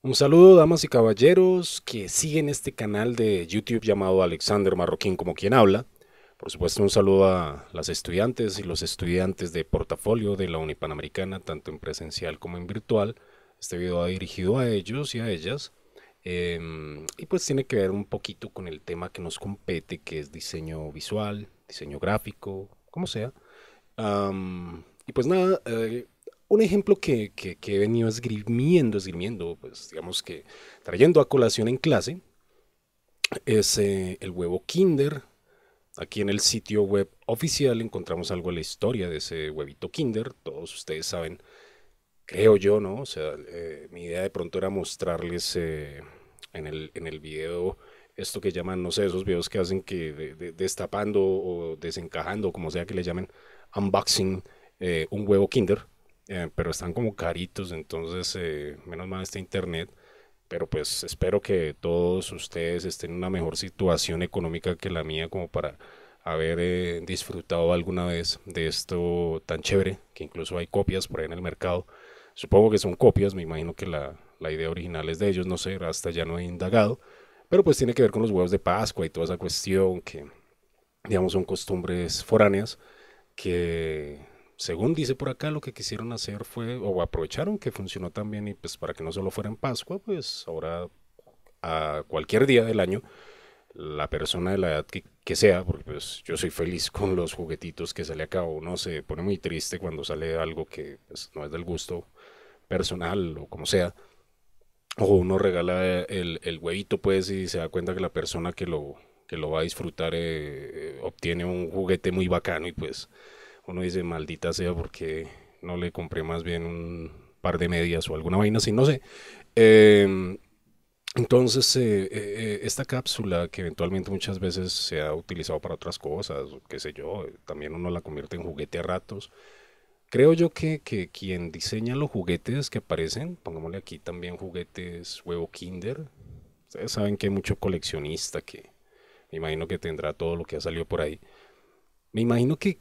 Un saludo, damas y caballeros, que siguen este canal de YouTube llamado Alexander Marroquín como quien habla. Por supuesto, un saludo a las estudiantes y los estudiantes de portafolio de la Unipanamericana, tanto en presencial como en virtual. Este video ha dirigido a ellos y a ellas. Em, y pues tiene que ver un poquito con el tema que nos compete, que es diseño visual, diseño gráfico, como sea. y pues nada, eh, un ejemplo que, he venido esgrimiendo, esgrimiendo, pues digamos que trayendo a colación en clase, es eh, el huevo Kinder. Aquí en el sitio web oficial encontramos algo de la historia de ese huevito Kinder. Todos ustedes saben, creo yo, ¿no? O sea, eh, mi idea de pronto era mostrarles eh, en, el, video esto que llaman, no sé, esos videos que hacen que destapando o desencajando, como sea que le llamen, unboxing un huevo Kinder eh, pero están como caritos, entonces eh, menos mal este internet. Pero pues espero que todos ustedes estén en una mejor situación económica que la mía como para haber eh, disfrutado alguna vez de esto tan chévere, que incluso hay copias por ahí en el mercado. Supongo que son copias, me imagino que la, la idea original es de ellos, no sé, hasta ya no he indagado, pero pues tiene que ver con los huevos de Pascua y toda esa cuestión que, digamos, son costumbres foráneas que según dice por acá, lo que quisieron hacer fue, o aprovecharon que funcionó también y pues para que no solo fuera en Pascua, pues ahora a cualquier día del año, la persona de la edad que, sea, porque pues yo soy feliz con los juguetitos que sale cabo, uno se pone muy triste cuando sale algo que pues, no es del gusto personal o como sea, o uno regala eh, el, huevito pues y se da cuenta que la persona que lo, lo va a disfrutar eh, eh, obtiene un juguete muy bacano y pues uno dice, maldita sea, porque no le compré más bien un par de medias o alguna vaina así, no sé. Em, entonces, eh, eh, eh, esta cápsula que eventualmente muchas veces se ha utilizado para otras cosas, qué sé yo, también uno la convierte en juguete a ratos. Creo yo que, que quien diseña los juguetes que aparecen, pongámosle aquí también juguetes huevo kinder, ustedes saben que hay mucho coleccionista que me imagino que tendrá todo lo que ha salido por ahí. Me imagino que,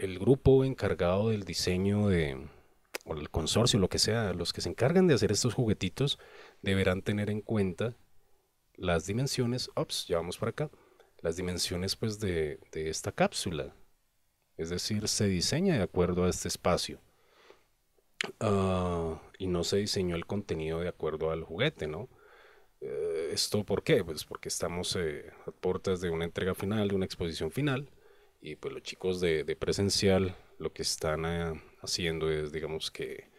el, grupo encargado del diseño de, o el consorcio, lo que sea, los que se encargan de hacer estos juguetitos, deberán tener en cuenta las dimensiones, ops, ya vamos para acá, las dimensiones pues de, esta cápsula. Es decir, se diseña de acuerdo a este espacio. Ah, y no se diseñó el contenido de acuerdo al juguete, ¿no? Eh, ¿Esto por qué? Pues porque estamos eh, a puertas de una entrega final, de una exposición final, y pues los chicos de, presencial lo que están eh, haciendo es, digamos que,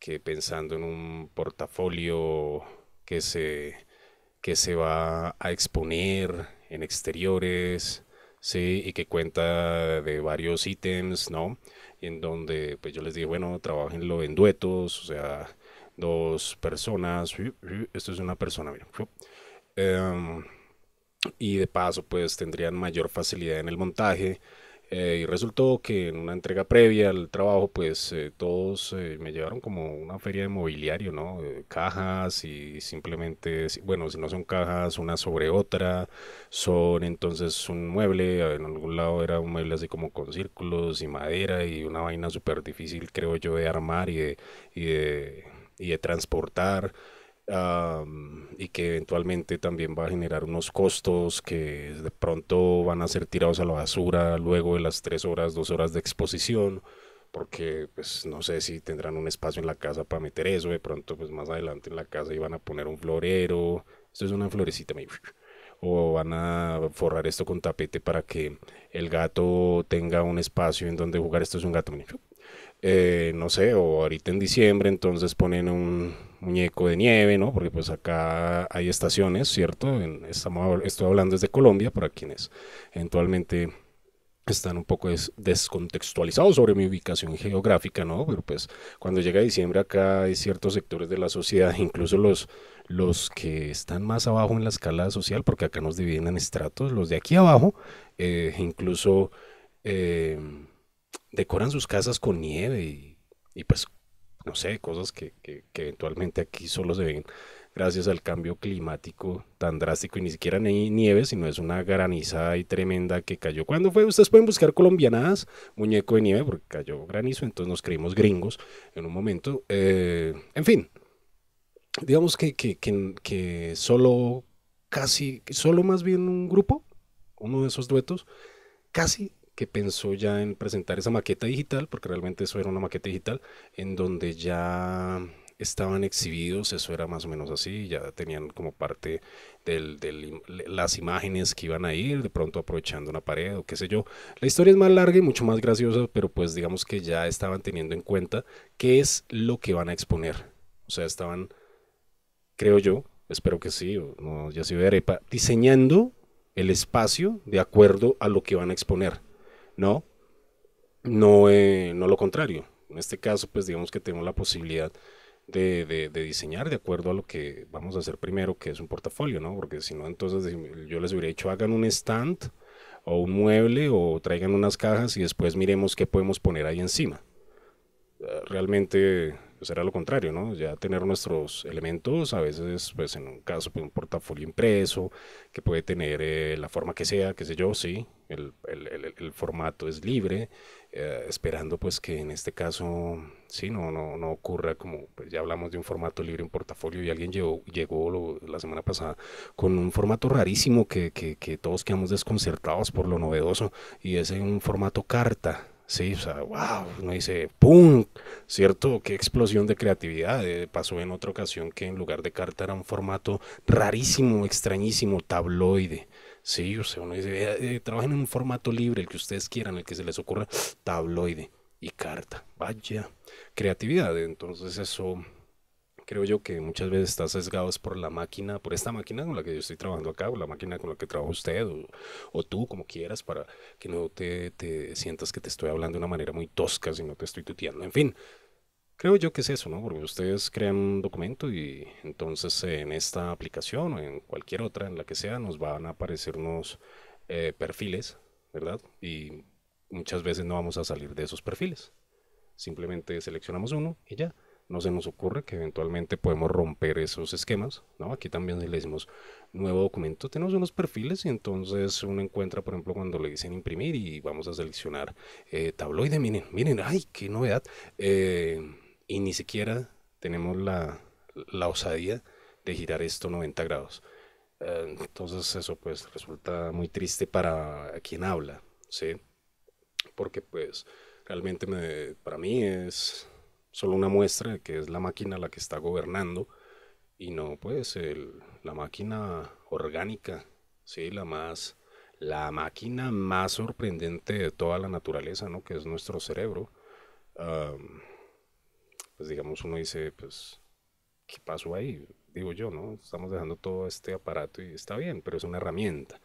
que, pensando en un portafolio que se, que se va a exponer en exteriores, ¿sí? Y que cuenta de varios ítems, ¿no? En donde pues yo les dije, bueno, trabajenlo en duetos, o sea, dos personas, esto es una persona, mira. Em, y de paso pues tendrían mayor facilidad en el montaje. Eh, y resultó que en una entrega previa al trabajo, pues eh, todos eh, me llevaron como una feria de mobiliario, ¿no? cajas y simplemente, bueno, si no son cajas una sobre otra, son entonces un mueble, en algún lado era un mueble así como con círculos y madera y una vaina súper difícil, creo yo, de armar y y de transportar y que eventualmente también va a generar unos costos que de pronto van a ser tirados a la basura luego de las tres horas, dos horas de exposición, porque pues no sé si tendrán un espacio en la casa para meter eso, de pronto pues más adelante en la casa iban a poner un florero, esto es una florecita, o van a forrar esto con tapete para que el gato tenga un espacio en donde jugar, esto es un gato, eh, no sé, o ahorita en diciembre entonces ponen un muñeco de nieve, ¿no? Porque pues acá hay estaciones, ¿cierto? estoy hablando desde Colombia, para quienes eventualmente están un poco descontextualizados sobre mi ubicación geográfica, ¿no? Pero pues cuando llega diciembre acá hay ciertos sectores de la sociedad, incluso los, los que están más abajo en la escala social, porque acá nos dividen en estratos, los de aquí abajo, eh, incluso eh, decoran sus casas con nieve y, y pues no sé, cosas que, eventualmente aquí solo se ven gracias al cambio climático tan drástico y ni siquiera ni nieve, sino es una granizada y tremenda que cayó. ¿Cuándo fue? Ustedes pueden buscar colombianadas, muñeco de nieve, porque cayó granizo, entonces nos creímos gringos en un momento. Eh, en fin, digamos que, que, que solo casi, solo más bien un grupo, uno de esos duetos, casi que pensó ya en presentar esa maqueta digital, porque realmente eso era una maqueta digital, en donde ya estaban exhibidos, eso era más o menos así, ya tenían como parte de las imágenes que iban a ir, de pronto aprovechando una pared o qué sé yo. La historia es más larga y mucho más graciosa, pero pues digamos que ya estaban teniendo en cuenta qué es lo que van a exponer. O sea, estaban, creo yo, espero que sí, ya se de diseñando el espacio de acuerdo a lo que van a exponer. ¿no? No, eh, no lo contrario. En este caso, pues digamos que tenemos la posibilidad de, de, diseñar de acuerdo a lo que vamos a hacer primero, que es un portafolio, ¿no? Porque si no, entonces yo les hubiera dicho, hagan un stand o un mueble o traigan unas cajas y después miremos qué podemos poner ahí encima. Eh, realmente será pues, lo contrario, ¿no? Ya tener nuestros elementos, a veces, pues en un caso, pues, un portafolio impreso, que puede tener eh, la forma que sea, qué sé yo, sí, el, formato es libre, eh, esperando pues que en este caso, sí, no, no, ocurra como, pues, ya hablamos de un formato libre, un portafolio, y alguien llegó, llegó la semana pasada con un formato rarísimo que, que, que todos quedamos desconcertados por lo novedoso, y es un formato carta Sí, o sea, wow, uno dice, ¡pum! ¿Cierto? Qué explosión de creatividad. Eh, pasó en otra ocasión que en lugar de carta era un formato rarísimo, extrañísimo, tabloide. Sí, o sea, uno dice, eh, trabajen en un formato libre, el que ustedes quieran, el que se les ocurra, tabloide y carta. Vaya, creatividad. Entonces eso creo yo que muchas veces estás sesgado por la máquina, por esta máquina con la que yo estoy trabajando acá, o la máquina con la que trabaja usted, o, tú, como quieras, para que no te, te, sientas que te estoy hablando de una manera muy tosca, si no te estoy tuteando. En fin, creo yo que es eso, ¿no? Porque ustedes crean un documento y entonces eh, en esta aplicación o en cualquier otra, en la que sea, nos van a aparecer unos eh, perfiles, ¿verdad? Y muchas veces no vamos a salir de esos perfiles. Simplemente seleccionamos uno y ya no se nos ocurre que eventualmente podemos romper esos esquemas, ¿no? Aquí también le decimos nuevo documento, tenemos unos perfiles y entonces uno encuentra, por ejemplo, cuando le dicen imprimir y vamos a seleccionar eh, tabloide, miren, miren, ay, qué novedad. Eh, y ni siquiera tenemos la, osadía de girar esto 90 grados. Eh, entonces eso pues resulta muy triste para quien habla, Porque pues realmente para mí es solo una muestra de que es la máquina la que está gobernando y no pues la máquina orgánica, sí, la más la máquina más sorprendente de toda la naturaleza, ¿no? Que es nuestro cerebro. pues digamos uno dice, pues ¿qué pasó ahí? Digo yo, ¿no? Estamos dejando todo este aparato y está bien, pero es una herramienta.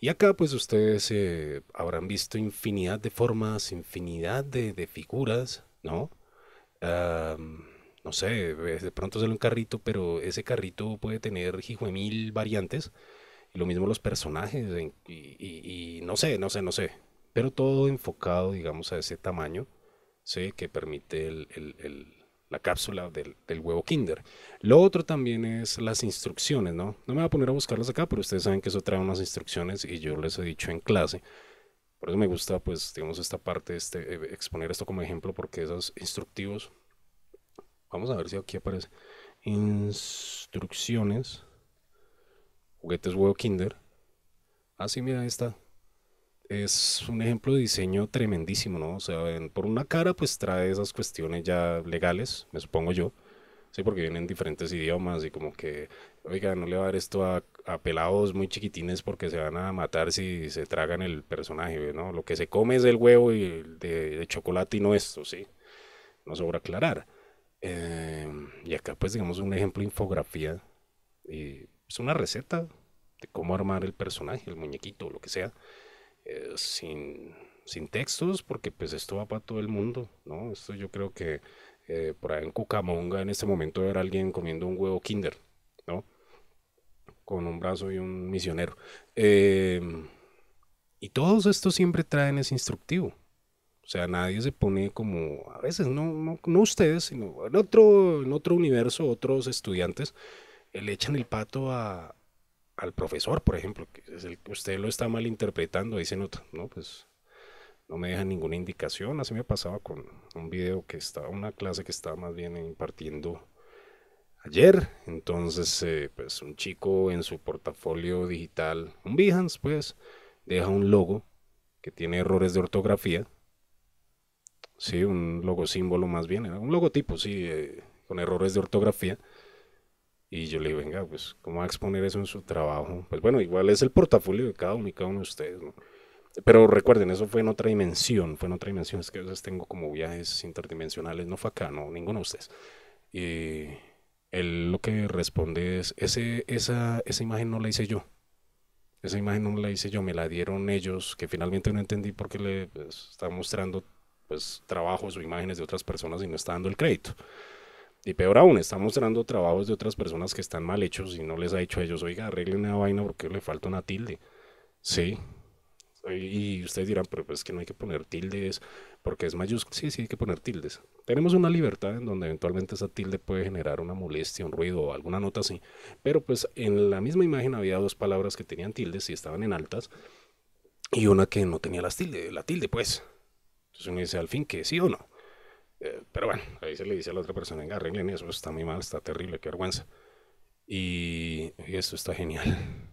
Y acá pues ustedes eh, habrán visto infinidad de formas, infinidad de, de figuras, ¿no? no sé, de pronto sale un carrito, pero ese carrito puede tener hijo de mil variantes. Y lo mismo los personajes, y, no sé, no sé, no sé. Pero todo enfocado, digamos, a ese tamaño, ¿sí? que permite la cápsula del, huevo Kinder. Lo otro también es las instrucciones, ¿no? No me voy a poner a buscarlas acá, pero ustedes saben que eso trae unas instrucciones y yo les he dicho en clase por eso me gusta, pues, digamos, esta parte, este, eh, exponer esto como ejemplo, porque esos instructivos, vamos a ver si aquí aparece, instrucciones, juguetes huevo kinder, así ah, mira, esta es un ejemplo de diseño tremendísimo, ¿no? O sea, por una cara pues trae esas cuestiones ya legales, me supongo yo, Sí, porque vienen diferentes idiomas y como que, oiga, no le va a dar esto a, pelados muy chiquitines porque se van a matar si se tragan el personaje, ¿no? Lo que se come es el huevo y de, chocolate y no esto, ¿sí? No sobra aclarar. Em, y acá pues digamos un ejemplo de infografía. Y es una receta de cómo armar el personaje, el muñequito, lo que sea. Eh, sin, sin textos porque pues esto va para todo el mundo, ¿no? Esto yo creo que eh, por ahí en Cucamonga en este momento ver alguien comiendo un huevo kinder, ¿no? Con un brazo y un misionero. Em, y todos estos siempre traen ese instructivo. O sea, nadie se pone como, a veces, no, no, ustedes, sino en otro, en otro universo, otros estudiantes eh, le echan el pato a, al profesor, por ejemplo, que es el usted lo está malinterpretando, dicen otro, no, pues no me dejan ninguna indicación, así me pasaba con, un video que está, una clase que estaba más bien impartiendo ayer. Entonces, eh, pues un chico en su portafolio digital, un Behance, pues, deja un logo que tiene errores de ortografía. Sí, un logo símbolo más bien, un logotipo, sí, eh, con errores de ortografía. Y yo le digo, venga, pues, ¿cómo va a exponer eso en su trabajo? Pues bueno, igual es el portafolio de cada uno y cada uno de ustedes, ¿no? pero recuerden, eso fue en otra dimensión, fue en otra dimensión. Es que a veces tengo como viajes interdimensionales, no fue acá, no, ninguno de ustedes. Y eh, él lo que responde es, ese, esa, esa imagen no la hice yo. Esa imagen no la hice yo, me la dieron ellos, que finalmente no entendí por qué le pues, está mostrando pues, trabajos o imágenes de otras personas y no está dando el crédito. Y peor aún, está mostrando trabajos de otras personas que están mal hechos y no les ha dicho a ellos, oiga, arreglen una vaina porque le falta una tilde. Sí, y ustedes dirán, pero pues que no hay que poner tildes porque es mayúscula. Sí, sí, hay que poner tildes. Tenemos una libertad en donde eventualmente esa tilde puede generar una molestia, un ruido o alguna nota así. Pero pues en la misma imagen había dos palabras que tenían tildes y estaban en altas y una que no tenía las tildes, la tilde pues. Entonces uno dice al fin que sí o no. Eh, pero bueno, ahí se le dice a la otra persona, engarren, arreglen eso, está muy mal, está terrible, qué vergüenza. y esto está genial.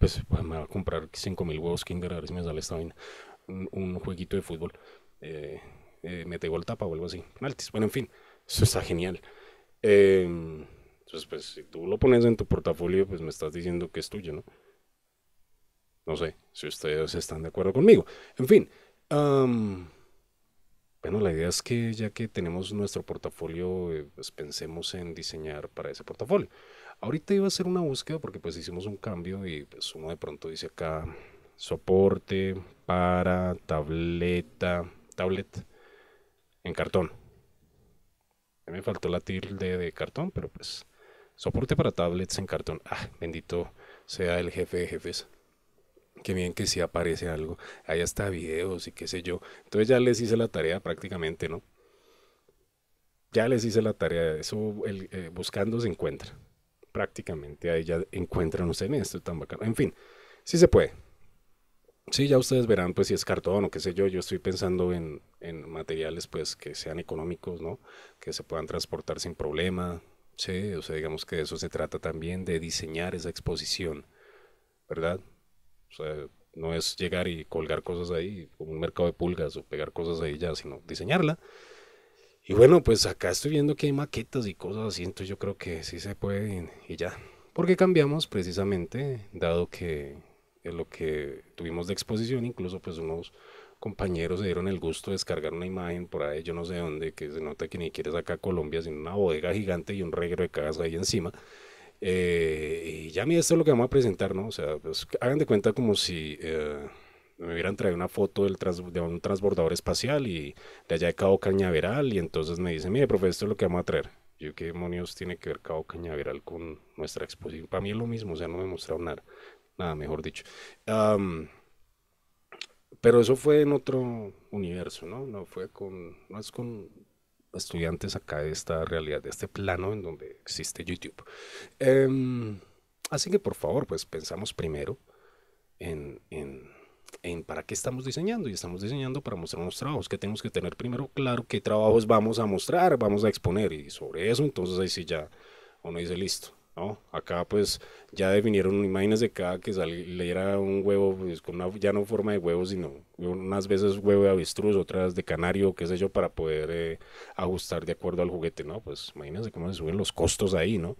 Pues, me va a comprar 5 mil huevos Kinder a ver si me sale esta vaina. Un, jueguito de fútbol. Eh, eh, mete gol tapa o algo así. Bueno, en fin, eso está genial. Eh, entonces, pues si tú lo pones en tu portafolio, pues me estás diciendo que es tuyo, ¿no? No sé si ustedes están de acuerdo conmigo. En fin. bueno, la idea es que ya que tenemos nuestro portafolio, pues pensemos en diseñar para ese portafolio. Ahorita iba a hacer una búsqueda porque pues hicimos un cambio y pues uno de pronto dice acá soporte para tableta, tablet en cartón. Me faltó la tilde de cartón, pero pues soporte para tablets en cartón. Ah, bendito sea el jefe de jefes. Qué bien que si aparece algo. ahí está videos y qué sé yo. Entonces ya les hice la tarea prácticamente, ¿no? Ya les hice la tarea. Eso eh, buscando se encuentra prácticamente ahí ya encuentran, ustedes, esto tan bacano. En fin, sí se puede. Sí, ya ustedes verán, pues si es cartón o qué sé yo, yo estoy pensando en, materiales pues que sean económicos, ¿no? Que se puedan transportar sin problema, sí, o sea, digamos que eso se trata también, de diseñar esa exposición, ¿verdad? O sea, no es llegar y colgar cosas ahí, un mercado de pulgas o pegar cosas ahí ya, sino diseñarla y bueno, pues acá estoy viendo que hay maquetas y cosas así, entonces yo creo que sí se puede y, ya. ¿Por qué cambiamos precisamente, dado que en lo que tuvimos de exposición, incluso pues unos compañeros se dieron el gusto de descargar una imagen por ahí, yo no sé dónde, que se nota que ni quieres acá Colombia, sino una bodega gigante y un reguero de cagas ahí encima. Eh, y ya mira, esto es lo que vamos a presentar, ¿no? O sea, pues hagan de cuenta como si... Eh, me hubieran traído una foto del de un transbordador espacial y de allá de Cabo Cañaveral y entonces me dice, mire, profe, esto es lo que vamos a traer. Yo, ¿qué demonios tiene que ver Cabo Cañaveral con nuestra exposición? Para mí es lo mismo, o sea, no me mostraron nada, nada mejor dicho. pero eso fue en otro universo, ¿no? No fue con, no es con estudiantes acá de esta realidad, de este plano en donde existe YouTube. Em, así que por favor, pues pensamos primero en para qué estamos diseñando y estamos diseñando para mostrar unos trabajos que tenemos que tener primero claro qué trabajos vamos a mostrar, vamos a exponer y sobre eso entonces ahí sí ya uno dice listo. ¿no? Acá pues ya definieron imágenes de cada que era un huevo, pues, con ya no forma de huevo, sino unas veces huevo de avestruz, otras de canario, qué sé yo, para poder eh, ajustar de acuerdo al juguete, ¿no? Pues imagínense cómo se suben los costos ahí, ¿no?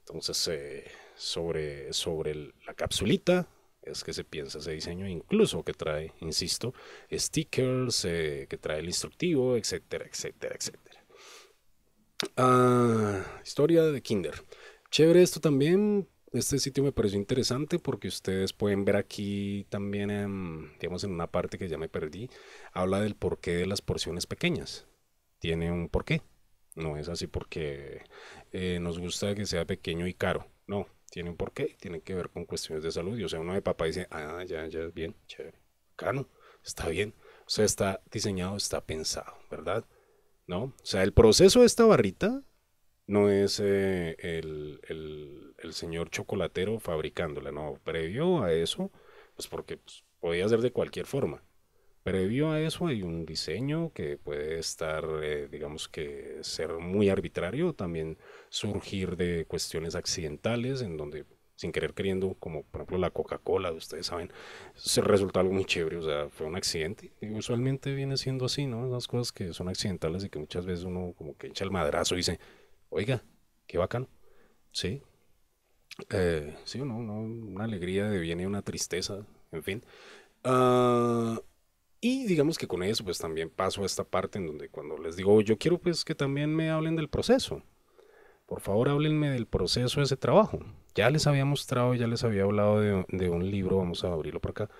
Entonces, eh, sobre, sobre la capsulita, es que se piensa ese diseño, incluso que trae, insisto, stickers, eh, que trae el instructivo, etcétera, etcétera, etcétera. Ah, historia de Kinder. Chévere esto también. Este sitio me pareció interesante porque ustedes pueden ver aquí también, digamos, en una parte que ya me perdí, habla del porqué de las porciones pequeñas. Tiene un porqué. No es así porque eh, nos gusta que sea pequeño y caro. No, tiene un porqué tienen tiene que ver con cuestiones de salud. Y o sea, uno de papá dice, ah, ya, ya, bien, chévere, cano, está bien. O sea, está diseñado, está pensado, ¿verdad? ¿No? O sea, el proceso de esta barrita no es eh, el, señor chocolatero fabricándola, no. Previo a eso, pues porque pues, podía ser de cualquier forma. Previo a eso hay un diseño que puede estar, eh, digamos que ser muy arbitrario, también surgir de cuestiones accidentales en donde sin querer queriendo, como por ejemplo la Coca-Cola, ustedes saben, se resulta algo muy chévere, o sea, fue un accidente. Y usualmente viene siendo así, ¿no? Esas cosas que son accidentales y que muchas veces uno como que echa el madrazo y dice, oiga, qué bacano. Sí, eh, sí, no, no, una alegría de viene una tristeza, en fin. Ah, y digamos que con eso pues también paso a esta parte en donde cuando les digo, yo quiero pues que también me hablen del proceso. Por favor, háblenme del proceso de ese trabajo. Ya les había mostrado, ya les había hablado de, un libro, vamos a abrirlo por acá,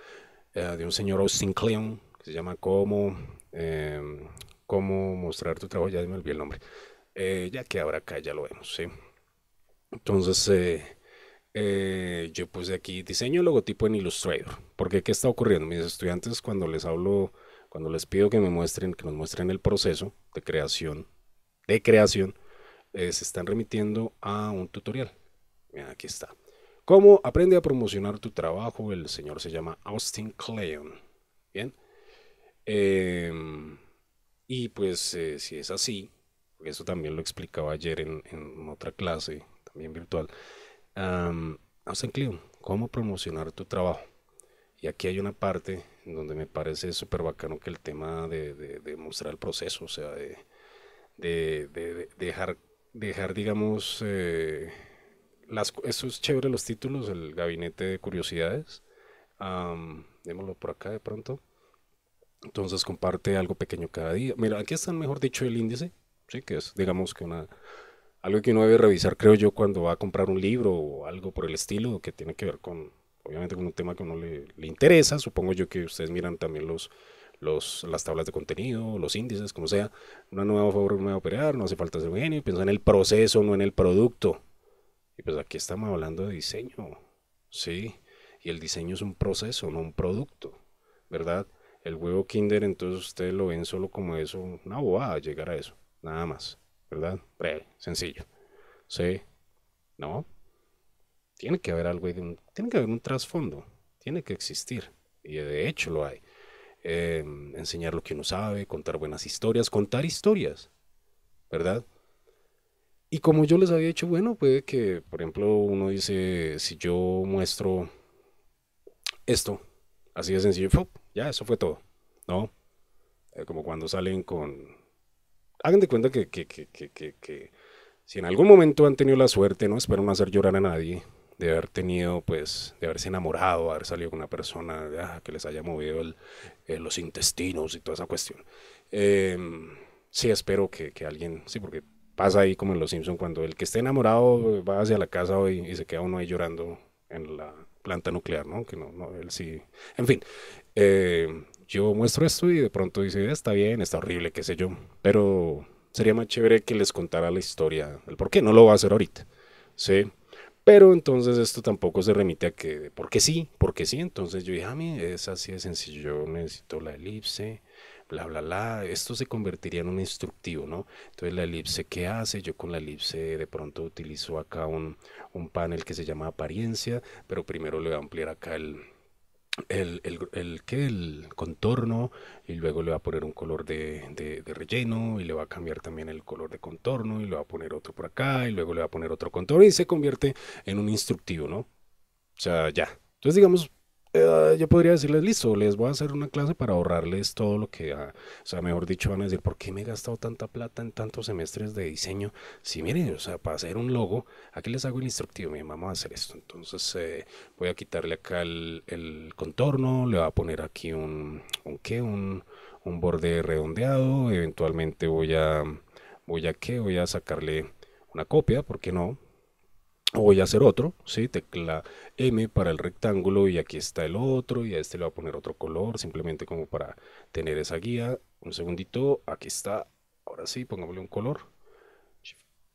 eh, de un señor Austin Kleon, que se llama Cómo, em, cómo mostrar tu trabajo, ya me olvidé el nombre. Eh, ya que ahora acá ya lo vemos, ¿sí? Entonces, eh, eh, yo puse aquí diseño logotipo en Illustrator. Porque ¿qué está ocurriendo? Mis estudiantes cuando les hablo, cuando les pido que me muestren, que nos muestren el proceso de creación, de creación, eh, se están remitiendo a un tutorial. Mira, aquí está. ¿Cómo aprende a promocionar tu trabajo? El señor se llama Austin Cleon. Bien. Em, y pues eh, si es así, eso también lo explicaba ayer en, en otra clase, también virtual Um, Austin ¿cómo promocionar tu trabajo? Y aquí hay una parte donde me parece súper bacano que el tema de, mostrar el proceso, o sea, de, dejar, dejar, digamos, eh, eso es chévere los títulos, el gabinete de curiosidades. démoslo por acá de pronto. Entonces comparte algo pequeño cada día. Mira, aquí está, mejor dicho, el índice, ¿sí? que es, digamos, que una, algo que uno debe revisar, creo yo, cuando va a comprar un libro o algo por el estilo, que tiene que ver con, obviamente, con un tema que a uno le, interesa. Supongo yo que ustedes miran también los, los, las tablas de contenido, los índices, como sea. Una nueva forma de operar, no hace falta ser un genio. Piensa en el proceso, no en el producto. Y pues aquí estamos hablando de diseño, ¿sí? Y el diseño es un proceso, no un producto, ¿verdad? El huevo Kinder, entonces ustedes lo ven solo como eso, una bobada llegar a eso, nada más. ¿verdad? sencillo. Sí. ¿No? Tiene que haber algo, tiene que haber un trasfondo, tiene que existir. Y de hecho lo hay. Em, enseñar lo que uno sabe, contar buenas historias, contar historias, ¿verdad? Y como yo les había dicho, bueno, puede que, por ejemplo, uno dice, si yo muestro esto, así de sencillo, ya, eso fue todo, ¿no? Eh, como cuando salen con, hagan de cuenta que, que, que, que, si en algún momento han tenido la suerte, no espero no hacer llorar a nadie, de haber tenido, pues, de haberse enamorado, haber salido con una persona que les haya movido eh, los intestinos y toda esa cuestión. Em, sí, espero que, que alguien, sí, porque pasa ahí como en Los Simpson cuando el que esté enamorado va hacia la casa hoy y se queda uno ahí llorando en la planta nuclear, ¿no? Que no, no él sí. En fin, eh, yo muestro esto y de pronto dice, ah, está bien, está horrible, qué sé yo. Pero sería más chévere que les contara la historia, el por qué. No lo va a hacer ahorita. Sí. Pero entonces esto tampoco se remite a que, porque sí, porque sí. Entonces yo dije, ah, a mí es así de sencillo, yo necesito la elipse, bla, bla, bla. Esto se convertiría en un instructivo, ¿no? Entonces la elipse, ¿qué hace? Yo con la elipse de pronto utilizo acá un, un panel que se llama apariencia, pero primero le voy a ampliar acá el, el, el, el, contorno y luego le va a poner un color de, relleno y le va a cambiar también el color de contorno y le va a poner otro por acá y luego le va a poner otro contorno y se convierte en un instructivo, ¿no? O sea, ya. Entonces digamos, eh, yo podría decirles, listo, les voy a hacer una clase para ahorrarles todo lo que, ah, o sea, mejor dicho, van a decir, ¿por qué me he gastado tanta plata en tantos semestres de diseño? Si miren, o sea, para hacer un logo, aquí les hago el instructivo, mamá vamos a hacer esto. Entonces, eh, voy a quitarle acá el, contorno, le voy a poner aquí un, un un, un borde redondeado, eventualmente voy a, voy a qué, voy a sacarle una copia, porque no? voy a hacer otro, ¿sí? tecla M para el rectángulo y aquí está el otro y a este le voy a poner otro color, simplemente como para tener esa guía. Un segundito, aquí está, ahora sí, pongámosle un color.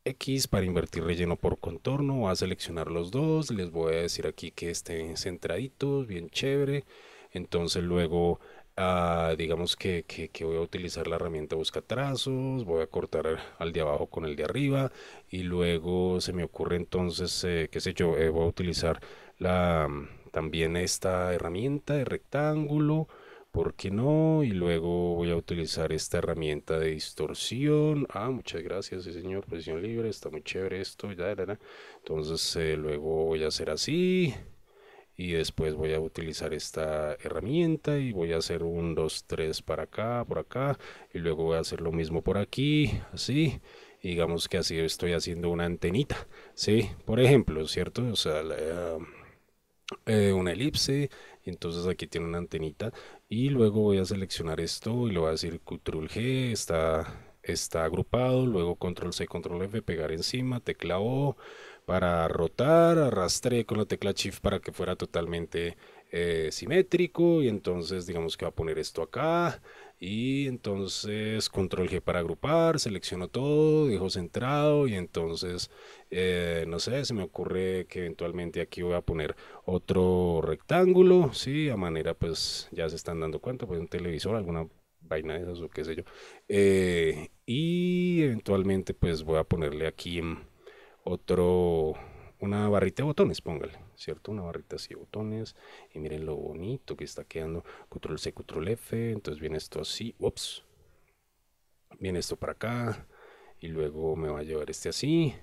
X para invertir relleno por contorno, voy a seleccionar los dos, les voy a decir aquí que estén centraditos, bien chévere. Entonces luego Ah, digamos que, voy a utilizar la herramienta busca trazos, voy a cortar al de abajo con el de arriba y luego se me ocurre entonces, Que eh, qué sé yo, eh, voy a utilizar la, mm, también esta herramienta de rectángulo, Porque no? Y luego voy a utilizar esta herramienta de distorsión. Ah, muchas gracias, señor, posición libre, está muy chévere esto, ya, Entonces eh, luego voy a hacer así y después voy a utilizar esta herramienta y voy a hacer un dos tres para acá por acá y luego voy a hacer lo mismo por aquí así digamos que así estoy haciendo una antenita sí por ejemplo cierto o sea eh, eh, una elipse entonces aquí tiene una antenita y luego voy a seleccionar esto y le voy a decir control g está está agrupado luego control c control f pegar encima tecla o para rotar, arrastré con la tecla Shift para que fuera totalmente eh, simétrico y entonces digamos que va a poner esto acá y entonces control G para agrupar, selecciono todo, dejo centrado y entonces eh, no sé, se me ocurre que eventualmente aquí voy a poner otro rectángulo, sí, a manera pues ya se están dando cuenta, pues un televisor, alguna vaina de esas o qué sé yo eh, y eventualmente pues voy a ponerle aquí otro, una barrita de botones, póngale, ¿cierto? Una barrita así de botones. Y miren lo bonito que está quedando. Control C, Control F. Entonces viene esto así. Ups. Viene esto para acá. Y luego me va a llevar este así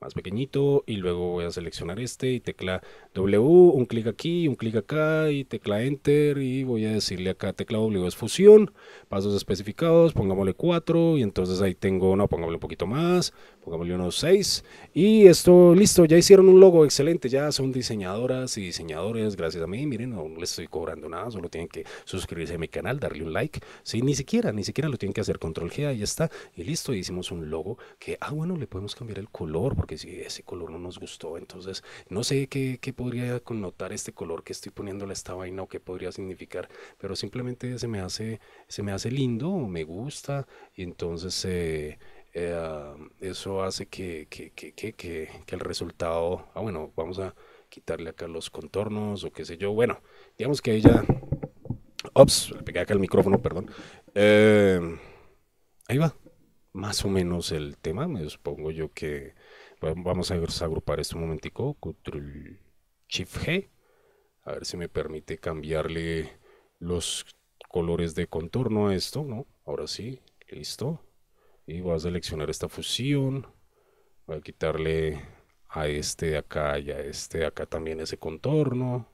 más pequeñito y luego voy a seleccionar este y tecla W, un clic aquí, un clic acá y tecla Enter y voy a decirle acá tecla W es fusión, pasos especificados, pongámosle 4 y entonces ahí tengo, no, pongámosle un poquito más, pongámosle unos 6 y esto, listo, ya hicieron un logo, excelente, ya son diseñadoras y diseñadores, gracias a mí, miren, no les estoy cobrando nada, solo tienen que suscribirse a mi canal, darle un like, sí, ni siquiera, ni siquiera lo tienen que hacer, control G, ahí está y listo, hicimos un logo que, ah bueno, le podemos cambiar el color, que si ese color no nos gustó, entonces no sé qué, podría connotar este color que estoy poniendo a esta vaina o qué podría significar, pero simplemente se me hace, se me hace lindo, me gusta, y entonces eh, eh, ah, eso hace que, el resultado, ah bueno, vamos a quitarle acá los contornos o qué sé yo, bueno, digamos que ella, ops, le pegué acá el micrófono, perdón, eh, ahí va, más o menos el tema, me supongo yo que Vamos a agrupar esto un momentico. Control Shift G. A ver si me permite cambiarle los colores de contorno a esto, ¿no? Ahora sí, listo. Y voy a seleccionar esta fusión. Voy a quitarle a este de acá y a este de acá también ese contorno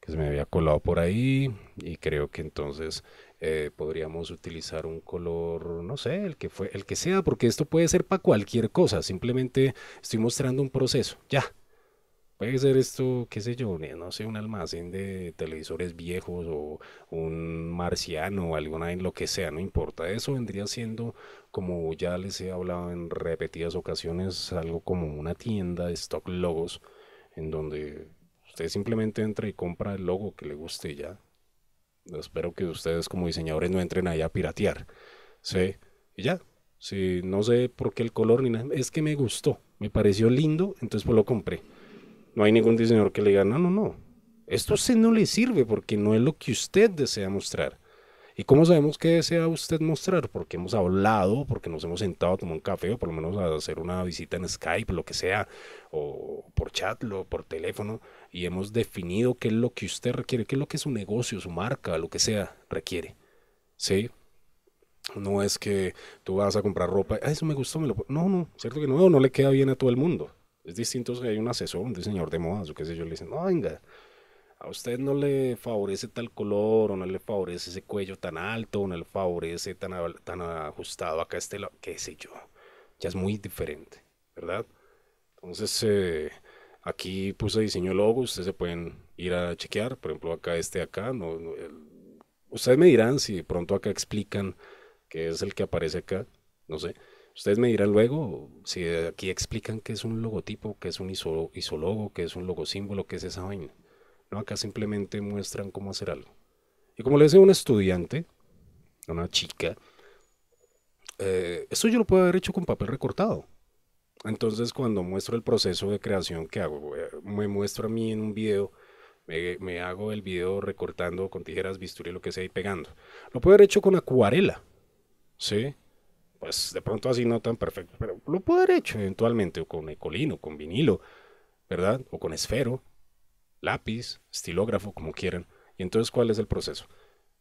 que se me había colado por ahí. Y creo que entonces eh, podríamos utilizar un color, no sé, el que, fue, el que sea, porque esto puede ser para cualquier cosa. Simplemente estoy mostrando un proceso. Ya, Puede ser esto, qué sé yo, no sé, un almacén de televisores viejos o un marciano o alguna en lo que sea, no importa. Eso vendría siendo, como ya les he hablado en repetidas ocasiones, algo como una tienda de stock logos en donde usted simplemente entra y compra el logo que le guste ya. Espero que ustedes como diseñadores no entren ahí a piratear. Sí, y ya. Si no sé por qué el color ni nada, es que me gustó, me pareció lindo, entonces pues lo compré. No hay ningún diseñador que le diga, no, no, no, esto a usted no le sirve porque no es lo que usted desea mostrar. ¿Y cómo sabemos qué desea usted mostrar? Porque hemos hablado, porque nos hemos sentado a tomar un café o por lo menos a hacer una visita en Skype, lo que sea, o por chat, o por teléfono y hemos definido qué es lo que usted requiere, qué es lo que su negocio, su marca, lo que sea, requiere. ¿Sí? No es que tú vas a comprar ropa, ah, eso me gustó, me lo No, no, cierto que no, no le queda bien a todo el mundo. Es distinto si hay un asesor, un diseñador de modas o qué sé yo, le dicen, no, venga, a usted no le favorece tal color, o no le favorece ese cuello tan alto, o no le favorece tan, tan ajustado acá este lado, qué sé yo. Ya es muy diferente, ¿verdad? Entonces, eh, Aquí puse diseño logo, ustedes se pueden ir a chequear, por ejemplo acá este acá, no, ustedes me dirán si pronto acá explican que es el que aparece acá, no sé. Ustedes me dirán luego si aquí explican que es un logotipo, que es un isólogo, isologo, que es un logosímbolo, que es esa vaina. No, acá simplemente muestran cómo hacer algo. Y como le decía un estudiante, una chica, eh, esto yo lo puedo haber hecho con papel recortado. Entonces cuando muestro el proceso de creación que hago, eh, me muestro a mí en un video, me, hago el video recortando con tijeras, bisturí, lo que sea y pegando. Lo puedo haber hecho con acuarela, ¿sí? Pues de pronto así no tan perfecto, pero lo puedo haber hecho eventualmente, o con ecolino, con vinilo, ¿verdad? O con esfero, lápiz, estilógrafo, como quieran. Y entonces, ¿cuál es el proceso?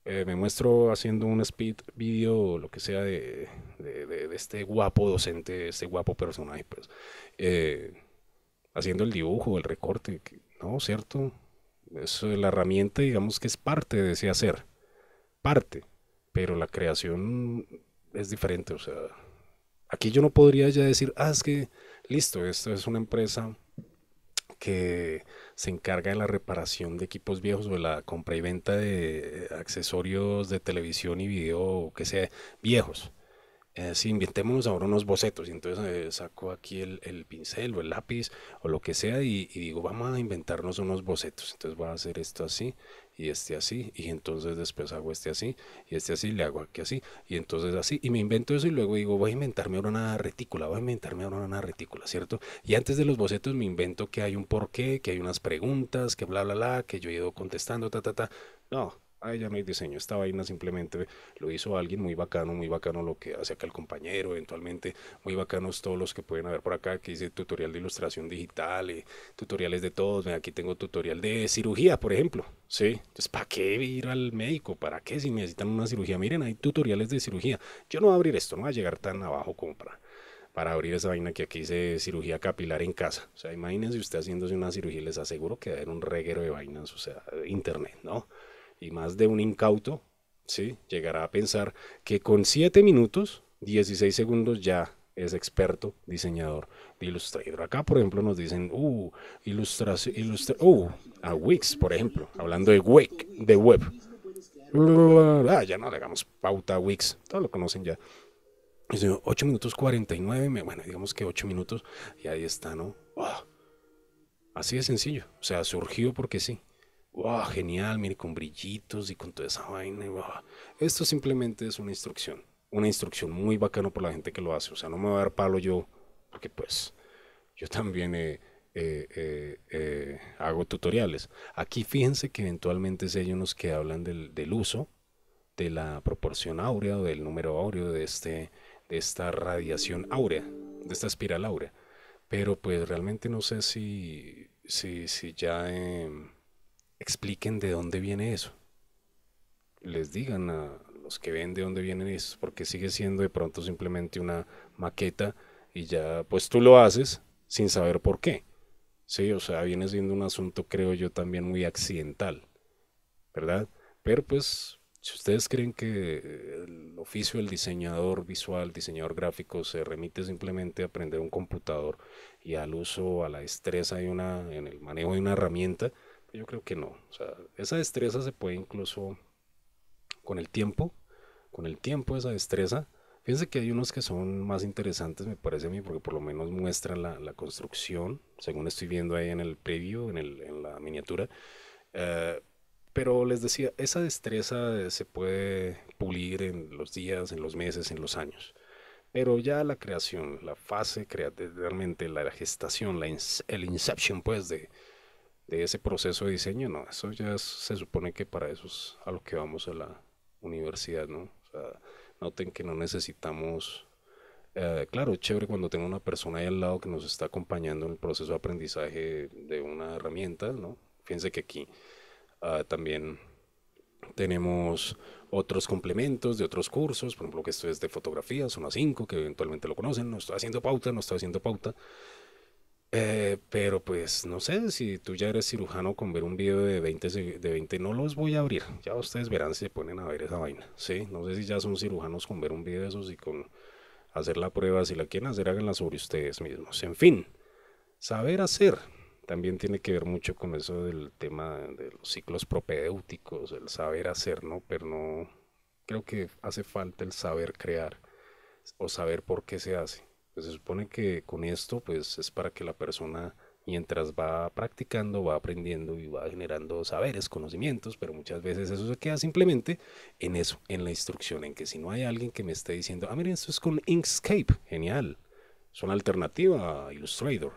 Eh, me muestro haciendo un speed video o lo que sea de, este guapo docente, de este guapo personaje, pues, eh, haciendo el dibujo, el recorte, ¿no? ¿Cierto? Es la herramienta, digamos que es parte de ese hacer, parte, pero la creación es diferente, o sea, aquí yo no podría ya decir, ah, es que, listo, esto es una empresa que se encarga de la reparación de equipos viejos o de la compra y venta de eh, accesorios de televisión y video, que sea, viejos. Eh, si inventémonos ahora unos bocetos. Y entonces eh, saco aquí el, pincel o el lápiz o lo que sea y, digo, vamos a inventarnos unos bocetos. Entonces voy a hacer esto así y este así. Y entonces después hago este así y este así, y le hago aquí así y entonces así. Y me invento eso y luego digo, voy a inventarme ahora una retícula, voy a inventarme ahora una retícula, ¿cierto? Y antes de los bocetos me invento que hay un porqué, que hay unas preguntas, que bla, bla, bla, que yo he ido contestando, ta, ta, ta. No, ahí ya no hay diseño, esta vaina simplemente lo hizo alguien muy bacano, muy bacano lo que hace acá el compañero, eventualmente muy bacanos todos los que pueden haber por acá, aquí dice tutorial de ilustración digital, y eh, tutoriales de todos, aquí tengo tutorial de cirugía, por ejemplo, ¿sí? Entonces, ¿para qué ir al médico? ¿Para qué si necesitan una cirugía? Miren, hay tutoriales de cirugía. Yo no voy a abrir esto, no voy a llegar tan abajo como para abrir esa vaina que aquí dice cirugía capilar en casa. O sea, imagínense usted haciéndose una cirugía, les aseguro que va a haber un reguero de vainas, o sea, internet, ¿no? y más de un incauto, ¿sí? Llegará a pensar que con 7 minutos, 16 segundos ya es experto diseñador ilustrador, Acá, por ejemplo, nos dicen, uh, ilustración, ilustra uh, a Wix, por ejemplo, hablando de, Wix, de web. Ah, ya no le hagamos pauta a Wix, todos lo conocen ya. 8 minutos 49, bueno, digamos que 8 minutos, y ahí está, ¿no? Ah, así de sencillo, o sea, surgió porque sí wow, genial, mire, con brillitos y con toda esa vaina. Esto simplemente es una instrucción. Una instrucción muy bacana por la gente que lo hace. O sea, no me va a dar palo yo, porque pues yo también eh, eh, eh, hago tutoriales. Aquí fíjense que eventualmente hay unos que hablan del, uso, de la proporción áurea o del número áureo de, este, de esta radiación áurea, de esta espiral áurea. Pero pues realmente no sé si, si, si ya... Em, expliquen de dónde viene eso. Les digan a los que ven de dónde viene eso, porque sigue siendo de pronto simplemente una maqueta y ya, pues tú lo haces sin saber por qué. Sí, o sea, viene siendo un asunto, creo yo, también muy accidental, ¿verdad? Pero pues, si ustedes creen que el oficio del diseñador visual, diseñador gráfico, se remite simplemente a aprender un computador y al uso, a la destreza una, en el manejo de una herramienta, yo creo que no. esa destreza se puede incluso con el tiempo, con el tiempo esa destreza. Fíjense que hay unos que son más interesantes, me parece a mí, porque por lo menos muestran la, construcción, según estoy viendo ahí en el preview, en, el, en la miniatura. Eh, pero les decía, esa destreza se puede pulir en los días, en los meses, en los años. Pero ya la creación, la fase, realmente la gestación, la el inception pues de, de ese proceso de diseño, no, eso ya se supone que para eso es a lo que vamos a la universidad, ¿no? O sea, noten que no necesitamos, eh, claro, chévere cuando tengo una persona ahí al lado que nos está acompañando en el proceso de aprendizaje de una herramienta, ¿no? Fíjense que aquí ah, también tenemos otros complementos de otros cursos, por ejemplo que esto es de fotografía, son las 5, que eventualmente lo conocen, no estoy haciendo pauta, no estoy haciendo pauta, eh, pero pues no sé, si tú ya eres cirujano con ver un video de 20, de 20 no los voy a abrir. Ya ustedes verán si se ponen a ver esa vaina. Sí, no sé si ya son cirujanos con ver un video de esos y con hacer la prueba. Si la quieren hacer, háganla sobre ustedes mismos. En fin, saber hacer también tiene que ver mucho con eso del tema de los ciclos propedéuticos, el saber hacer, ¿no? Pero no creo que hace falta el saber crear o saber por qué se hace. Pues, se supone que con esto pues es para que la persona mientras va practicando, va aprendiendo y va generando saberes, conocimientos, pero muchas veces eso se queda simplemente en eso, en la instrucción, en que si no hay alguien que me esté diciendo, ah, miren, esto es con Inkscape, genial, es una alternativa a Illustrator.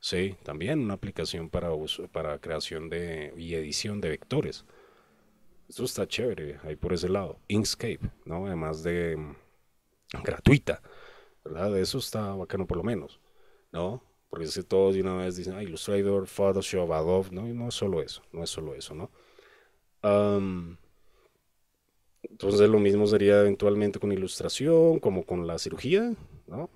Sí, también una aplicación para, para creación de, y edición de vectores. Esto está chévere, ahí por ese lado. Inkscape, ¿no? Además de mm, gratuita. ¿verdad? Eso está bacano por lo menos, ¿no? Porque si todos de una vez dicen, ah, Illustrator, Photoshop, Adobe, no, y no es solo eso, no es solo eso, ¿no? entonces lo mismo sería eventualmente con ilustración, como con la cirugía, ¿no?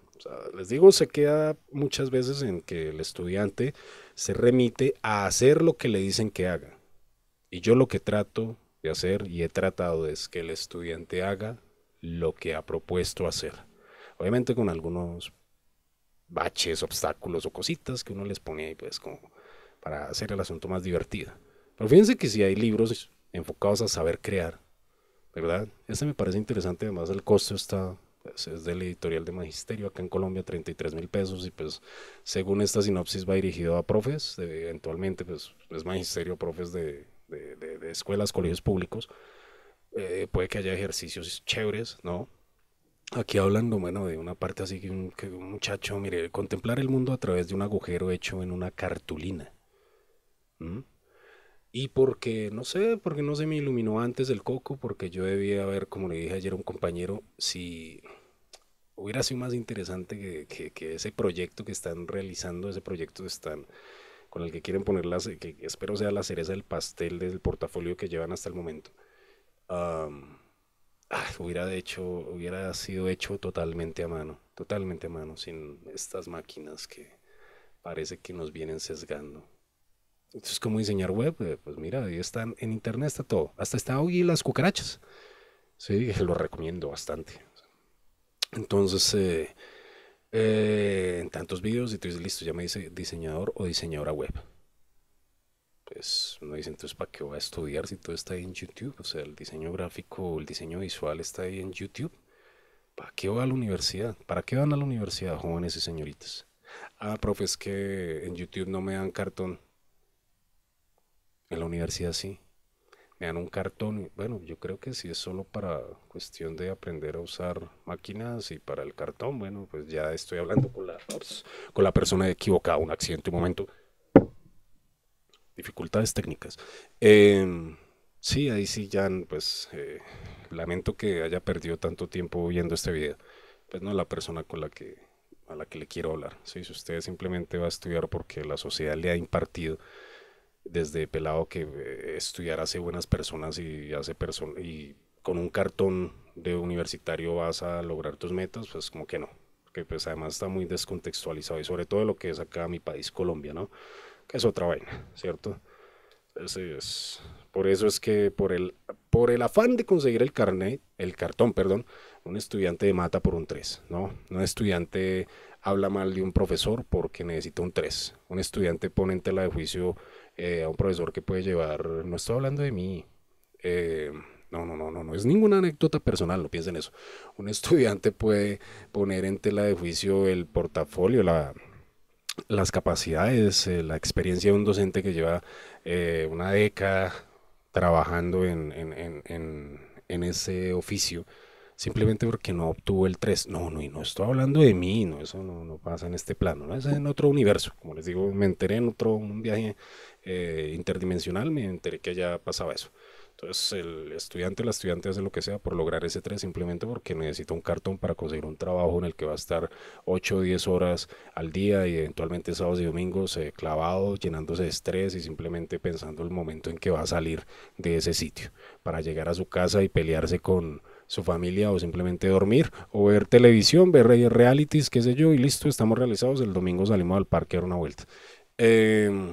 les digo, se queda muchas veces en que el estudiante se remite a hacer lo que le dicen que haga. Y yo lo que trato de hacer y he tratado es que el estudiante haga lo que ha propuesto hacer. Obviamente con algunos baches, obstáculos o cositas que uno les pone ahí, pues como para hacer el asunto más divertido. Pero fíjense que si hay libros enfocados a saber crear, ¿verdad? Este me parece interesante, además el costo está, pues, es del editorial de Magisterio acá en Colombia, 33 mil pesos y pues según esta sinopsis va dirigido a profes, eventualmente pues es Magisterio, profes de, escuelas, colegios públicos. Eh, puede que haya ejercicios chéveres, ¿no? Aquí hablando, bueno, de una parte así que un, muchacho, mire, contemplar el mundo a través de un agujero hecho en una cartulina. Y porque, no sé, porque no se me iluminó antes el coco, porque yo debía haber, como le dije ayer a un compañero, si hubiera sido más interesante que, ese proyecto que están realizando, ese proyecto están con el que quieren poner que espero sea la cereza del pastel del portafolio que llevan hasta el momento. Ah, hubiera, hecho, hubiera sido hecho totalmente a mano, totalmente a mano, sin estas máquinas que parece que nos vienen sesgando. Entonces, ¿cómo diseñar web? Eh, pues mira, ahí están, en internet está todo. Hasta está hoy las cucarachas. Sí, lo recomiendo bastante. Entonces, eh, eh, en tantos videos, y tú dices, listo, ya me dice diseñador o diseñadora web pues uno dice, entonces, ¿para qué voy a estudiar si todo está ahí en YouTube? O sea, el diseño gráfico, el diseño visual está ahí en YouTube. ¿Para qué va a la universidad? ¿Para qué van a la universidad, jóvenes y señoritas? Ah, profe, es que en YouTube no me dan cartón. En la universidad sí. Me dan un cartón. Bueno, yo creo que si es solo para cuestión de aprender a usar máquinas y para el cartón, bueno, pues ya estoy hablando con la, con la persona equivocada. Un accidente, un momento dificultades técnicas. Em, sí, ahí sí, Jan... pues eh, lamento que haya perdido tanto tiempo viendo este video. Pues no la persona con la que a la que le quiero hablar. Si usted simplemente va a estudiar porque la sociedad le ha impartido desde pelado que eh, estudiar hace buenas personas y hace y con un cartón de universitario vas a lograr tus metas, pues como que no. Que pues además está muy descontextualizado y sobre todo lo que es acá mi país, Colombia, ¿no? que es otra vaina, ¿cierto? Entonces, por eso es que por el, por el afán de conseguir el carnet, el cartón, perdón, un estudiante mata por un 3, ¿no? Un estudiante habla mal de un profesor porque necesita un 3. Un estudiante pone en tela de juicio eh, a un profesor que puede llevar, no estoy hablando de mí, eh, no, no, no, no, no es ninguna anécdota personal, no piensen eso. Un estudiante puede poner en tela de juicio el portafolio, la, las capacidades, eh, la experiencia de un docente que lleva eh, una década trabajando en, ese oficio, simplemente porque no obtuvo el 3. No, no, y no estoy hablando de mí, no, eso no, pasa en este plano, ¿no? es en otro universo. Como les digo, me enteré en otro un viaje eh, interdimensional, me enteré que allá pasaba eso. Entonces el estudiante o la estudiante hace lo que sea por lograr ese 3 simplemente porque necesita un cartón para conseguir un trabajo en el que va a estar 8 o 10 horas al día y eventualmente sábados y domingos clavados, eh, clavado, llenándose de estrés y simplemente pensando el momento en que va a salir de ese sitio para llegar a su casa y pelearse con su familia o simplemente dormir o ver televisión, ver realities, qué sé yo, y listo, estamos realizados, el domingo salimos al parque a dar una vuelta. Em,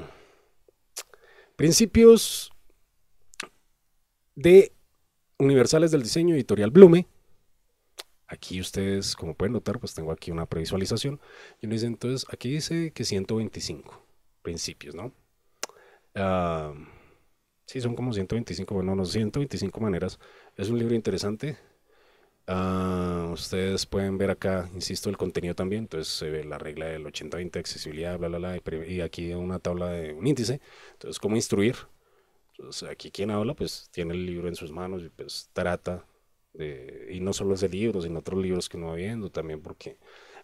principios de Universales del Diseño Editorial Blume. Aquí ustedes, como pueden notar, pues tengo aquí una previsualización. Y dice, entonces, aquí dice que 125 principios, ¿no? sí, son como 125, bueno, no, 125 maneras. Es un libro interesante. Ah, ustedes pueden ver acá, insisto, el contenido también. Entonces se ve la regla del 80-20, accesibilidad, bla, bla, bla. Y, y aquí una tabla de un índice. Entonces, cómo instruir aquí quien habla pues tiene el libro en sus manos y pues trata y no solo ese libro, sino otros libros que no va viendo también, porque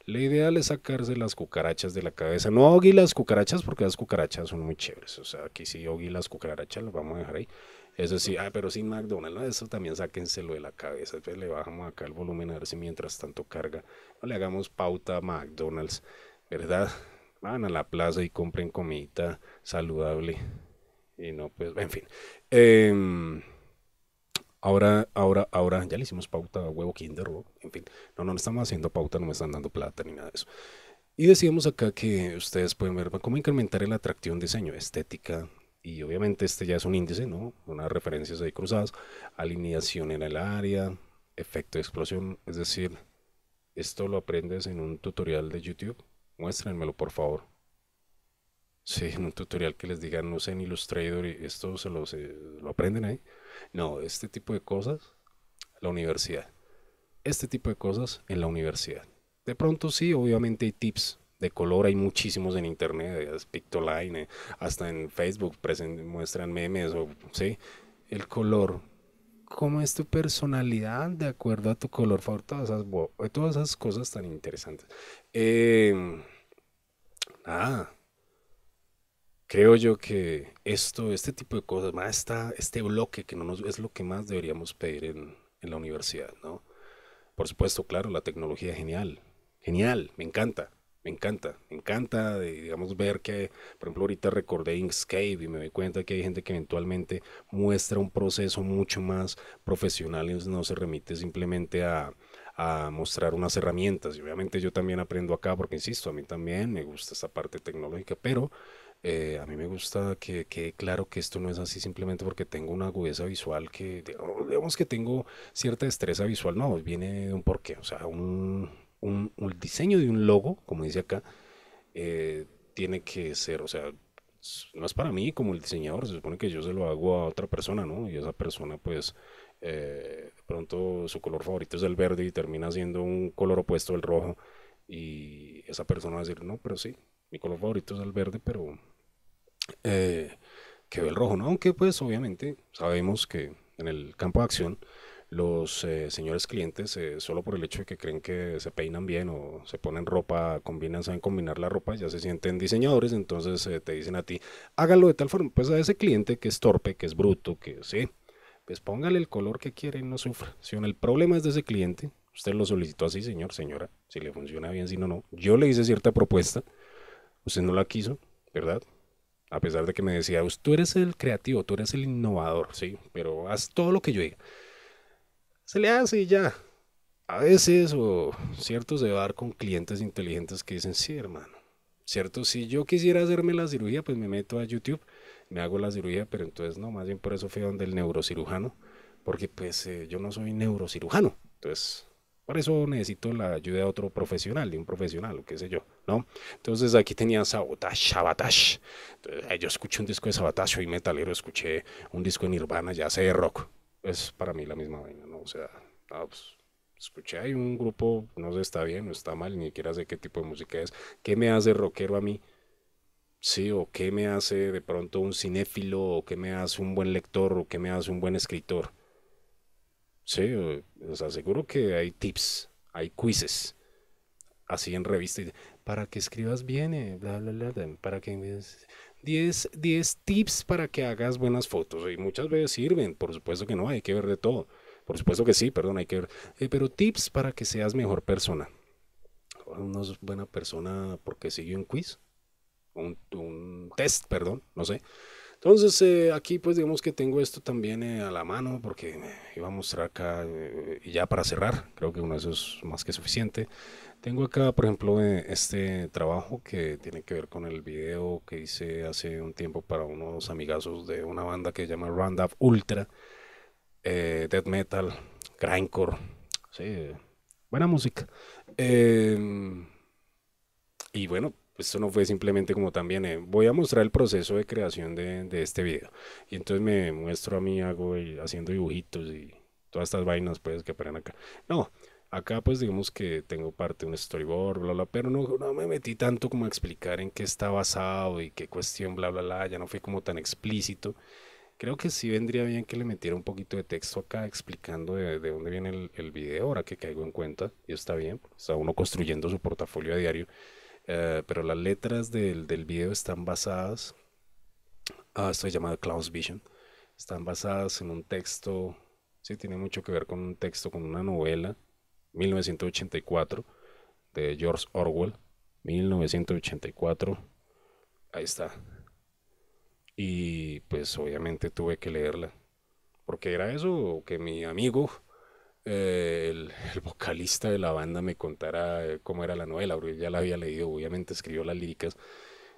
lo ideal es sacarse las cucarachas de la cabeza. No ahogue las cucarachas, porque las cucarachas son muy chéveres. O sea, aquí si ogui las cucarachas, las vamos a dejar ahí. Eso sí, ah, pero sin McDonald's, eso también sáquenselo de la cabeza. le bajamos acá el volumen a ver si mientras tanto carga. No le hagamos pauta a McDonald's, ¿verdad? Van a la plaza y compren comida saludable. Y no, pues, en fin. Em, ahora, ahora, ahora, ya le hicimos pauta a huevo Kinder, en fin. No, no, no estamos haciendo pauta, no me están dando plata ni nada de eso. Y decíamos acá que ustedes pueden ver cómo incrementar el atractivo diseño, estética, y obviamente este ya es un índice, ¿no? Unas referencias ahí cruzadas, alineación en el área, efecto de explosión, es decir, esto lo aprendes en un tutorial de YouTube, muéstrenmelo por favor. Sí, un tutorial que les digan, no en Illustrator y esto se lo, lo aprenden ahí. No, este tipo de cosas, la universidad. Este tipo de cosas en la universidad. De pronto sí, obviamente hay tips de color, hay muchísimos en internet, eh, es Pictoline, eh, hasta en Facebook muestran memes, o, ¿sí? El color, cómo es tu personalidad de acuerdo a tu color favor, todas esas, todas esas cosas tan interesantes. Eh, creo yo que esto, este tipo de cosas, más esta, este bloque que no es lo que más deberíamos pedir en, la universidad, ¿no? Por supuesto, claro, la tecnología es genial, genial, me encanta, me encanta, me encanta, digamos, ver que, por ejemplo, ahorita recordé Inkscape y me doy cuenta que hay gente que eventualmente muestra un proceso mucho más profesional y no se remite simplemente a, a mostrar unas herramientas. Y obviamente yo también aprendo acá porque, insisto, a mí también me gusta esa parte tecnológica, pero eh, a mí me gusta que claro que esto no es así simplemente porque tengo una agudeza visual que, digamos que tengo cierta destreza visual, no, viene de un porqué, o sea, un, un, diseño de un logo, como dice acá, eh, tiene que ser, o sea, no es para mí como el diseñador, se supone que yo se lo hago a otra persona, ¿no? Y esa persona pues eh, pronto su color favorito es el verde y termina siendo un color opuesto al rojo y esa persona va a decir, no, pero sí, mi color favorito es el verde, pero eh, ve el rojo, ¿no? Aunque pues obviamente sabemos que en el campo de acción los eh, señores clientes, eh, solo por el hecho de que creen que se peinan bien o se ponen ropa, combinan, saben combinar la ropa, ya se sienten diseñadores, entonces eh, te dicen a ti, hágalo de tal forma, pues a ese cliente que es torpe, que es bruto, que sí, pues póngale el color que quiere y no sufra. Si el problema es de ese cliente, usted lo solicitó así, señor, señora, si le funciona bien, si no, no. Yo le hice cierta propuesta, usted no la quiso, ¿verdad? A pesar de que me decía, tú eres el creativo, tú eres el innovador, sí, pero haz todo lo que yo diga. Se le hace y ya. A veces, o cierto, se va dar con clientes inteligentes que dicen, sí, hermano. Cierto, si yo quisiera hacerme la cirugía, pues me meto a YouTube, me hago la cirugía, pero entonces no, más bien por eso fui donde el neurocirujano, porque pues eh, yo no soy neurocirujano. Entonces, por eso necesito la ayuda de otro profesional, de un profesional o qué sé yo, ¿no? Entonces aquí tenía Sabotage, Sabotage. yo escuché un disco de Sabotage, y metalero, escuché un disco de Nirvana, ya sé de rock. Es para mí la misma vaina, ¿no? O sea, pues, escuché hay un grupo, no sé, está bien, no está mal, ni siquiera sé qué tipo de música es. ¿Qué me hace rockero a mí? Sí, o qué me hace de pronto un cinéfilo, o qué me hace un buen lector, o qué me hace un buen escritor. Sí, os aseguro que hay tips, hay quizzes, así en revista, para que escribas bien, eh, bla, bla, bla, para que... 10, 10 tips para que hagas buenas fotos. Y muchas veces sirven, por supuesto que no, hay que ver de todo. Por supuesto que sí, perdón, hay que ver. Eh, pero tips para que seas mejor persona. una buena persona porque sigue un quiz, un test, perdón, no sé. Entonces eh, aquí pues digamos que tengo esto también eh, a la mano porque iba a mostrar acá eh, y ya para cerrar, creo que uno de esos es más que suficiente. Tengo acá por ejemplo este trabajo que tiene que ver con el video que hice hace un tiempo para unos amigazos de una banda que se llama Roundup Ultra, Death Metal, Grindcore, sí, buena música. Em, y bueno, esto no fue simplemente como también eh, voy a mostrar el proceso de creación de, este video. Y entonces me muestro a mí hago, haciendo dibujitos y todas estas vainas pues, que aparecen acá. No, acá pues digamos que tengo parte de un storyboard, bla, bla, pero no, no me metí tanto como a explicar en qué está basado y qué cuestión, bla, bla, bla, ya no fui como tan explícito. Creo que sí vendría bien que le metiera un poquito de texto acá explicando de, dónde viene el, el video, ahora que caigo en cuenta, y está bien, está uno construyendo su portafolio a diario. Eh, pero las letras del, del video están basadas, Ah, esto es llamado Klaus Vision, están basadas en un texto, sí, tiene mucho que ver con un texto, con una novela, 1984, de George Orwell, 1984, ahí está. Y pues obviamente tuve que leerla, porque era eso, que mi amigo eh, el, vocalista de la banda me contara eh, cómo era la novela, porque ya la había leído, obviamente escribió las líricas.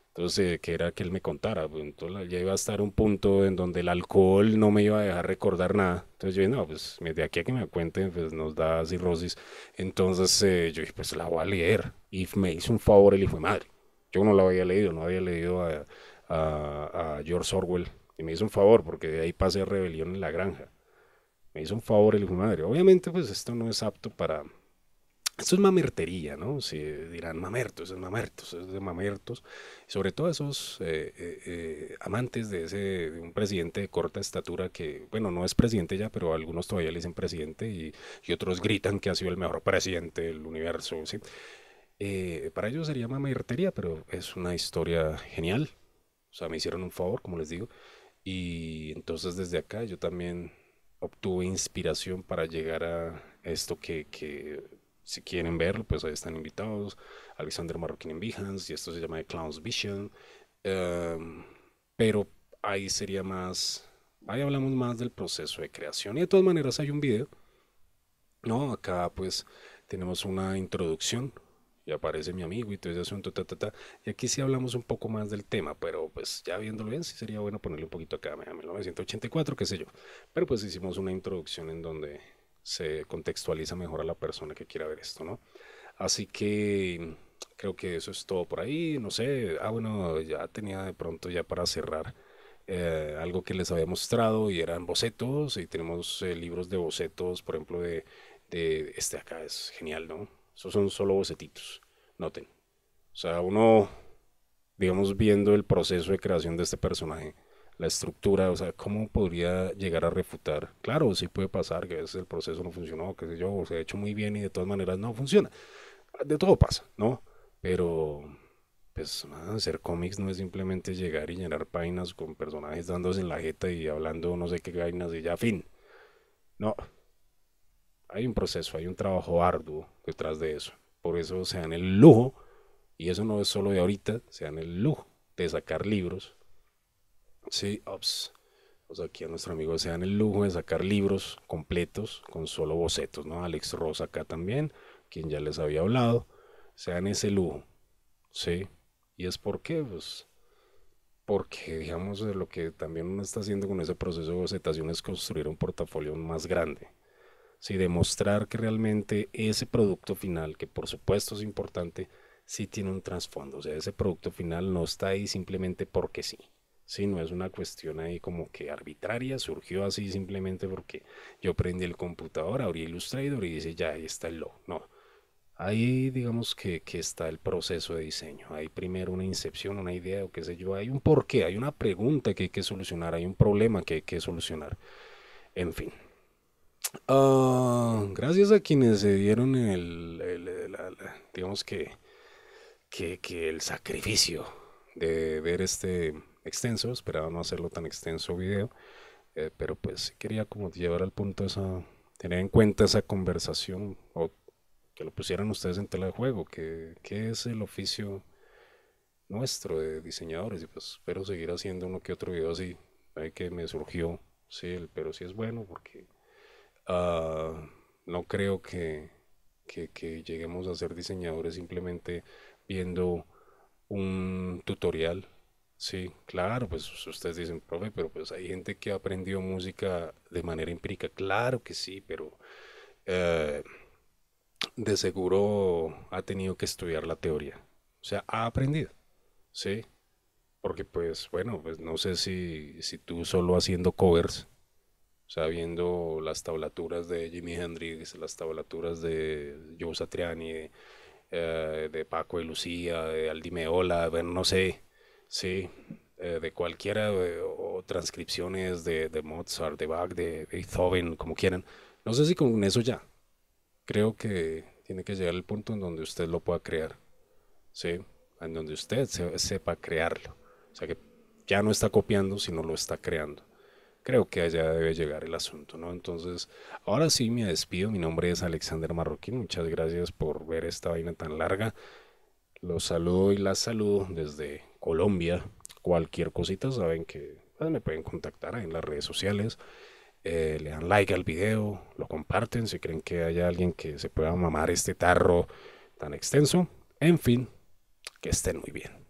Entonces, eh, que era que él me contara. Pues, ya iba a estar un punto en donde el alcohol no me iba a dejar recordar nada. Entonces, yo dije, no, pues de aquí a que me cuenten, pues nos da cirrosis. Entonces, yo dije, pues la voy a leer. Y me hizo un favor él y fue madre. Yo no la había leído, no había leído a, George Orwell. Y me hizo un favor, porque de ahí pasé Rebelión en la Granja me hizo un favor el hijo madre. Obviamente, pues esto no es apto para. Esto es mamertería, ¿no? Si dirán mamertos, es mamertos, es de mamertos. Sobre todo esos eh, eh, eh, amantes de ese un presidente de corta estatura que, bueno, no es presidente ya, pero algunos todavía le dicen presidente y, otros gritan que ha sido el mejor presidente del universo, ¿sí? para ellos sería mamertería, pero es una historia genial. O sea, me hicieron un favor, como les digo. Y entonces desde acá yo también obtuve inspiración para llegar a esto que, si quieren verlo, pues ahí están invitados. Alexander Marroquín en Behance, y esto se llama The Clown's Vision. Em, pero ahí sería más, ahí hablamos más del proceso de creación. Y de todas maneras hay un video, ¿no? Acá pues tenemos una introducción y aparece mi amigo y todo ese asunto, Y aquí sí hablamos un poco más del tema, pero pues ya viéndolo bien, sí sería bueno ponerle un poquito acá, a 1984, qué sé yo. Pero pues hicimos una introducción en donde se contextualiza mejor a la persona que quiera ver esto, ¿no? Así que creo que eso es todo por ahí, no sé, ah bueno, ya tenía de pronto ya para cerrar. Eh, algo que les había mostrado y eran bocetos y tenemos eh, libros de bocetos por ejemplo de, de este acá es genial no esos son solo bocetitos. Noten. O sea, uno, digamos, viendo el proceso de creación de este personaje, la estructura, o sea, ¿cómo podría llegar a refutar? Claro, sí puede pasar que a veces el proceso no funcionó, qué sé yo, o se ha hecho muy bien y de todas maneras no funciona. De todo pasa, ¿no? Pero, pues, ah, hacer cómics no es simplemente llegar y llenar páginas con personajes dándose en la jeta y hablando no sé qué vainas y ya, fin. No, hay un proceso, hay un trabajo arduo detrás de eso. Por eso se dan el lujo, y eso no es solo de ahorita, se dan el lujo de sacar libros. Sí, ops. O sea, aquí a nuestro amigo se dan el lujo de sacar libros completos con solo bocetos, ¿no? Alex Rosa acá también, quien ya les había hablado, se dan ese lujo, ¿sí? Y es porque, pues, porque, digamos, lo que también uno está haciendo con ese proceso de bocetación es construir un portafolio más grande, si demostrar que realmente ese producto final, que por supuesto es importante, sí tiene un trasfondo, o sea, ese producto final no está ahí simplemente porque sí. si no es una cuestión ahí como que arbitraria, surgió así simplemente porque yo prendí el computador, abrí Illustrator y dice, ya, ahí está el logo. No, ahí digamos que, que, está el proceso de diseño. Hay primero una incepción, una idea o qué sé yo, hay un porqué, hay una pregunta que hay que solucionar, hay un problema que hay que solucionar. En fin, Ah, gracias a quienes se dieron el, digamos que, que, el sacrificio de ver este extenso, esperaba no hacerlo tan extenso video, eh, pero pues quería como llevar al punto esa, tener en cuenta esa conversación o que lo pusieran ustedes en tela de juego, que, es el oficio nuestro de diseñadores y pues espero seguir haciendo uno que otro video así, que me surgió, sí, pero sí es bueno porque Ah, no creo que, lleguemos a ser diseñadores simplemente viendo un tutorial. Sí, claro, pues ustedes dicen, profe, pero pues hay gente que ha aprendido música de manera empírica. Claro que sí, pero eh, de seguro ha tenido que estudiar la teoría. O sea, ha aprendido. Sí, porque pues bueno, pues no sé si, si tú solo haciendo covers o sea, viendo las tablaturas de Jimi Hendrix, las tablaturas de Joe Satriani, eh, de, Paco y Lucía, de Aldi Meola, de, no sé, sí, eh, de cualquiera, eh, o transcripciones de, Mozart, de Bach, de Beethoven, como quieran. No sé si con eso ya. Creo que tiene que llegar el punto en donde usted lo pueda crear, sí, en donde usted sepa crearlo. O sea, que ya no está copiando, sino lo está creando creo que allá debe llegar el asunto, ¿no? Entonces, ahora sí me despido. Mi nombre es Alexander Marroquín. Muchas gracias por ver esta vaina tan larga. Los saludo y las saludo desde Colombia. Cualquier cosita, saben que pues, me pueden contactar en las redes sociales. Eh, le dan like al video, lo comparten si creen que haya alguien que se pueda mamar este tarro tan extenso. En fin, que estén muy bien.